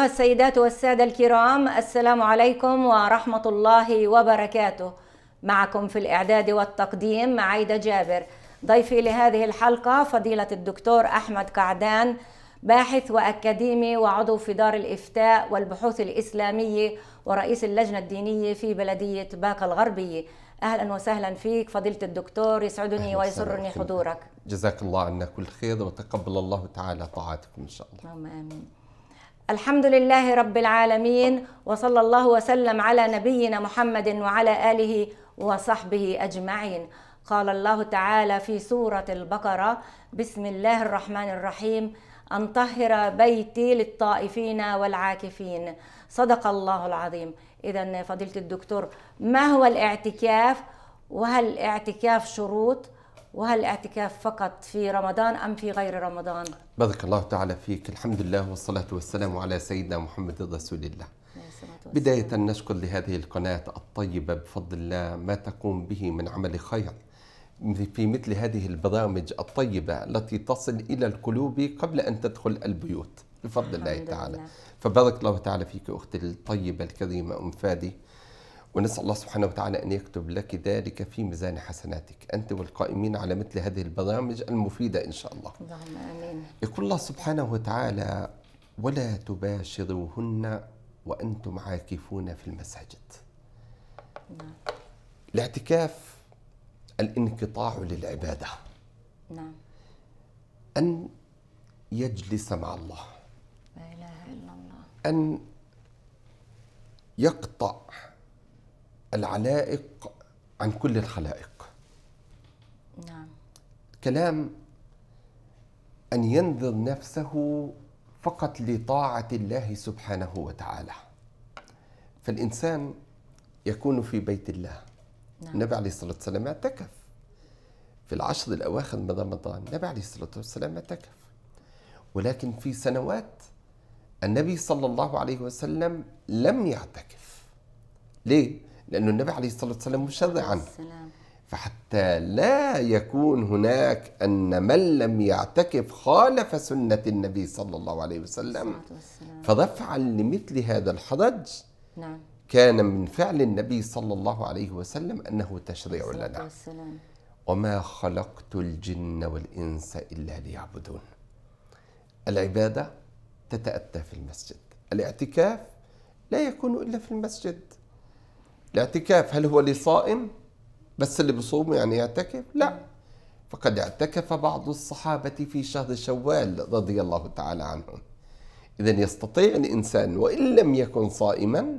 أيها السيدات والسادة الكرام السلام عليكم ورحمة الله وبركاته معكم في الإعداد والتقديم عايدة جابر ضيفي لهذه الحلقة فضيلة الدكتور أحمد قعدان باحث وأكاديمي وعضو في دار الإفتاء والبحوث الإسلامية ورئيس اللجنة الدينية في بلدية باقة الغربية اهلا وسهلا فيك فضيله الدكتور يسعدني ويسرني حضورك جزاك الله عنا كل خير وتقبل الله تعالى طاعاتكم ان شاء الله امين الحمد لله رب العالمين وصلى الله وسلم على نبينا محمد وعلى اله وصحبه اجمعين قال الله تعالى في سوره البقره بسم الله الرحمن الرحيم ان طهر بيتي للطائفين والعاكفين صدق الله العظيم اذا فضيله الدكتور ما هو الاعتكاف وهل الاعتكاف شروط وهل الاعتكاف فقط في رمضان أم في غير رمضان؟ بارك الله تعالى فيك الحمد لله والصلاة والسلام على سيدنا محمد رسول الله بداية نشكر لهذه القناة الطيبة بفضل الله ما تقوم به من عمل خير في مثل هذه البرامج الطيبة التي تصل إلى القلوب قبل أن تدخل البيوت بفضل الله تعالى لله. فبارك الله تعالى فيك أختي الطيبة الكريمة أم فادي ونسأل الله سبحانه وتعالى أن يكتب لك ذلك في ميزان حسناتك أنت والقائمين على مثل هذه البرامج المفيدة إن شاء الله آمين يقول الله سبحانه وتعالى ولا تباشروهن وأنتم عاكفون في المساجد نعم. الاعتكاف الانقطاع للعبادة نعم أن يجلس مع الله لا إله إلا الله أن يقطع العلائق عن كل الخلائق نعم كلام أن ينذر نفسه فقط لطاعة الله سبحانه وتعالى فالإنسان يكون في بيت الله نعم. النبي عليه الصلاة والسلام اعتكف في العشر الأواخر من رمضان النبي عليه الصلاة والسلام اعتكف ولكن في سنوات النبي صلى الله عليه وسلم لم يعتكف ليه؟ لأنه النبي عليه الصلاة والسلام مشرعا فحتى لا يكون هناك أن من لم يعتكف خالف سنة النبي صلى الله عليه وسلم فدفعا لمثل هذا الحرج نعم. كان من فعل النبي صلى الله عليه وسلم أنه تشريع لنا والسلام. وما خلقت الجن والإنس إلا ليعبدون العبادة تتأتى في المسجد الاعتكاف لا يكون إلا في المسجد الاعتكاف هل هو لصائم بس اللي بصوم يعني يعتكف لا فقد اعتكف بعض الصحابة في شهر شوال رضي الله تعالى عنهم إذا يستطيع الإنسان وإن لم يكن صائما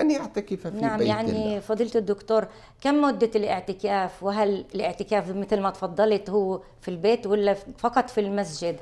أن يعتكف في نعم بيت يعني الله. فضيلة الدكتور كم مدة الاعتكاف وهل الاعتكاف مثل ما تفضلت هو في البيت ولا فقط في المسجد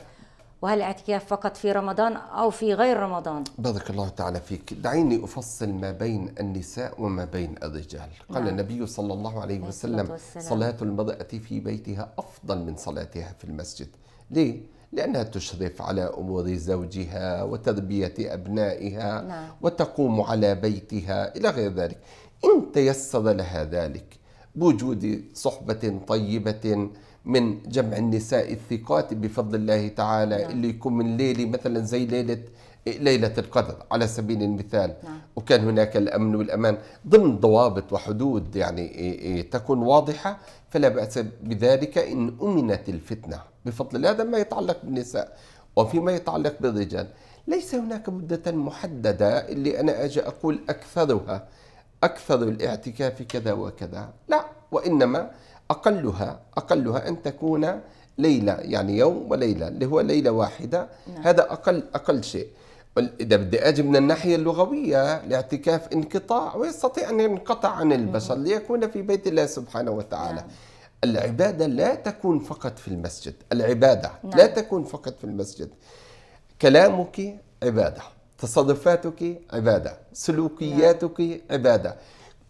وهل الاعتكاف فقط في رمضان أو في غير رمضان بارك الله تعالى فيك دعيني أفصل ما بين النساء وما بين الرجال قال نعم. النبي صلى الله عليه وسلم صلاة المرأة في بيتها أفضل من صلاتها في المسجد ليه؟ لأنها تشرف على أمور زوجها وتربية أبنائها نعم. وتقوم على بيتها إلى غير ذلك إن تيسر لها ذلك بوجود صحبة طيبة من جمع النساء الثقات بفضل الله تعالى نعم. اللي يكون من ليلة مثلا زي ليلة ليلة القدر على سبيل المثال نعم. وكان هناك الأمن والأمان ضمن ضوابط وحدود يعني إيه، إيه، تكون واضحة فلا بأس بذلك إن أمنت الفتنة بفضل الله هذا ما يتعلق بالنساء وفيما يتعلق بالرجال ليس هناك مدة محددة اللي أنا أجي أقول أكثرها أكثر الاعتكاف كذا وكذا لا وإنما أقلها أقلها أن تكون ليلة يعني يوم وليلة اللي هو ليلة واحدة نعم. هذا أقل أقل شيء إذا بدي أجي من الناحية اللغوية الاعتكاف انقطاع ويستطيع أن ينقطع عن البشر نعم. ليكون في بيت الله سبحانه وتعالى نعم. العبادة لا تكون فقط في المسجد العبادة نعم. لا تكون فقط في المسجد كلامك عبادة تصرفاتك عبادة سلوكياتك نعم. عبادة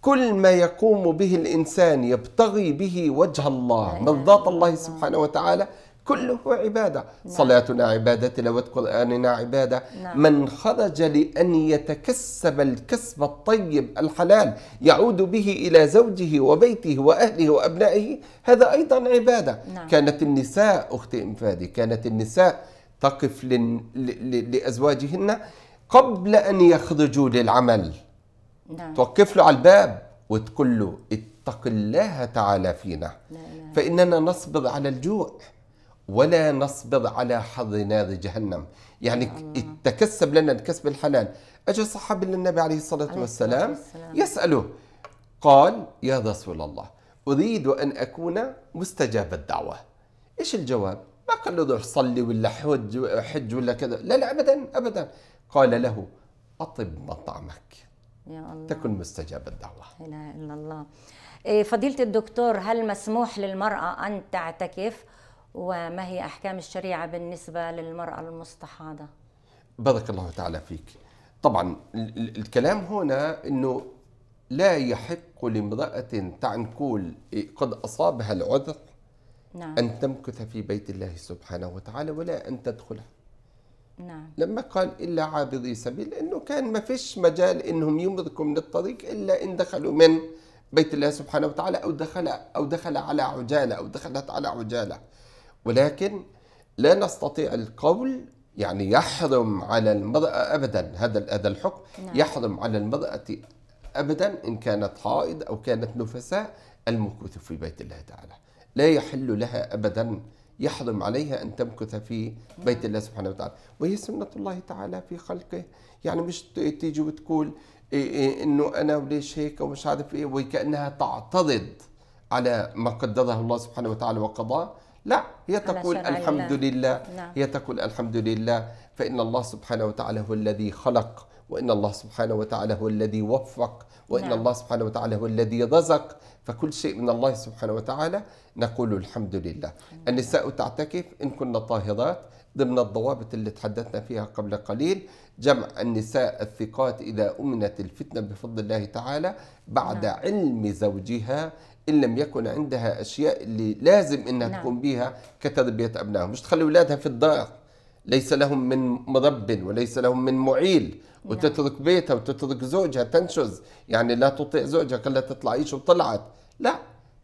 كل ما يقوم به الإنسان يبتغي به وجه الله ذات الله سبحانه وتعالى كله عبادة نعم. صلاتنا عبادة تلاوة قرآننا عبادة نعم. من خرج لأن يتكسب الكسب الطيب الحلال يعود به إلى زوجه وبيته وأهله وأبنائه هذا أيضا عبادة نعم. كانت النساء أختي انفادي كانت النساء تقف لأزواجهن قبل أن يخرجوا للعمل نعم. توقف له على الباب وتقول له اتق الله تعالى فينا نعم. فإننا نصبر على الجوع ولا نصبر على حظ نار جهنم يعني آه. تكسب لنا الكسب الحلال أجى صحابي للنبي عليه الصلاة والسلام يسأله قال يا رسول الله أريد أن أكون مستجاب الدعوة إيش الجواب؟ ما قال له روح صلي ولا حج حج ولا كذا لا لا أبدا أبدا قال له أطب مطعمك الله تكن مستجاب الدعوة لا إله إلا الله إيه، فضيلة الدكتور هل مسموح للمرأة أن تعتكف وما هي أحكام الشريعة بالنسبة للمرأة المستحاضة بارك الله تعالى فيك طبعا الكلام هنا أنه لا يحق لامرأة تعنكول إيه، قد أصابها العذر نعم. أن تمكث في بيت الله سبحانه وتعالى ولا أن تدخله نعم. لما قال إلا عابري سبيل لأنه كان ما فيش مجال أنهم يمركوا من الطريق إلا إن دخلوا من بيت الله سبحانه وتعالى أو دخل أو دخل على عجالة أو دخلت على عجالة ولكن لا نستطيع القول يعني يحرم على المرأة أبدا هذا هذا الحكم نعم. يحرم على المرأة أبدا إن كانت حائض أو كانت نفساء المكوث في بيت الله تعالى لا يحل لها أبدا يحرم عليها أن تمكث في بيت الله سبحانه وتعالى وهي سنة الله تعالى في خلقه يعني مش تيجي وتقول إيه، إيه، انه انا وليش هيك ومش عارف ايه وكانها تعترض على ما قدره الله سبحانه وتعالى وقضاه لا هي تقول الحمد لله نعم. هي تقول الحمد لله فإن الله سبحانه وتعالى هو الذي خلق وإن الله سبحانه وتعالى هو الذي وفق وإن نعم. الله سبحانه وتعالى هو الذي رزق فكل شيء من الله سبحانه وتعالى نقول الحمد لله النساء تعتكف إن كن طاهرات ضمن الضوابط اللي تحدثنا فيها قبل قليل جمع النساء الثقات إذا أمنت الفتنة بفضل الله تعالى بعد نعم. علم زوجها ان لم يكن عندها اشياء اللي لازم انها نعم. تقوم بها كتربيه ابنائهم مش تخلي اولادها في الدار ليس لهم من مرب وليس لهم من معيل نعم. وتترك بيتها وتترك زوجها تنشز يعني لا تطيع زوجها قال تطلع ايش وطلعت لا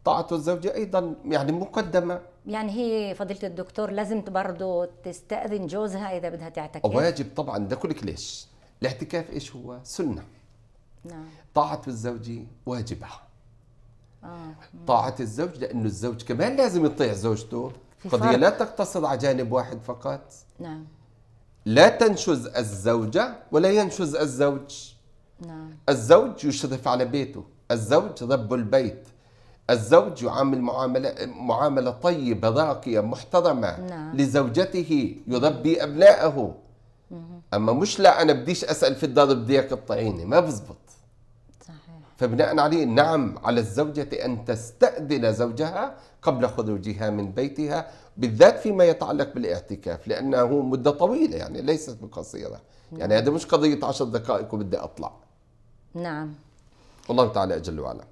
طاعة الزوجة أيضا يعني مقدمة يعني هي فضيلة الدكتور لازم برضه تستأذن جوزها إذا بدها تعتكف واجب طبعا ده كلك ليش الاعتكاف إيش هو سنة نعم طاعة الزوج واجبة آه. طاعة الزوج لأنه الزوج كمان لازم يطيع زوجته القضية لا تقتصر على جانب واحد فقط نعم لا تنشز الزوجة ولا ينشز الزوج نعم الزوج يشرف على بيته الزوج رب البيت الزوج يعامل معاملة معاملة طيبة راقية محترمة نعم. لزوجته يربي أبنائه مم. أما مش لا أنا بديش أسأل في الدار بدي الطعيني ما بزبط فبناء عليه نعم على الزوجة أن تستأذن زوجها قبل خروجها من بيتها بالذات فيما يتعلق بالاعتكاف لأنه مدة طويلة يعني ليست بقصيرة يعني هذا مش قضية عشر دقائق وبدي أطلع نعم والله تعالى أجل وعلا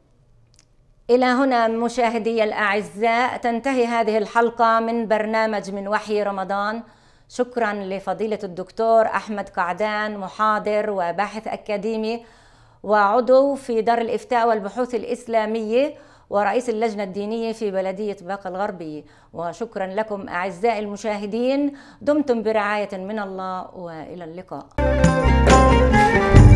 إلى هنا مشاهدي الأعزاء تنتهي هذه الحلقة من برنامج من وحي رمضان شكرا لفضيلة الدكتور أحمد قعدان محاضر وباحث أكاديمي وعضو في دار الإفتاء والبحوث الإسلامية ورئيس اللجنة الدينية في بلدية باقة الغربية وشكرا لكم أعزائي المشاهدين دمتم برعاية من الله وإلى اللقاء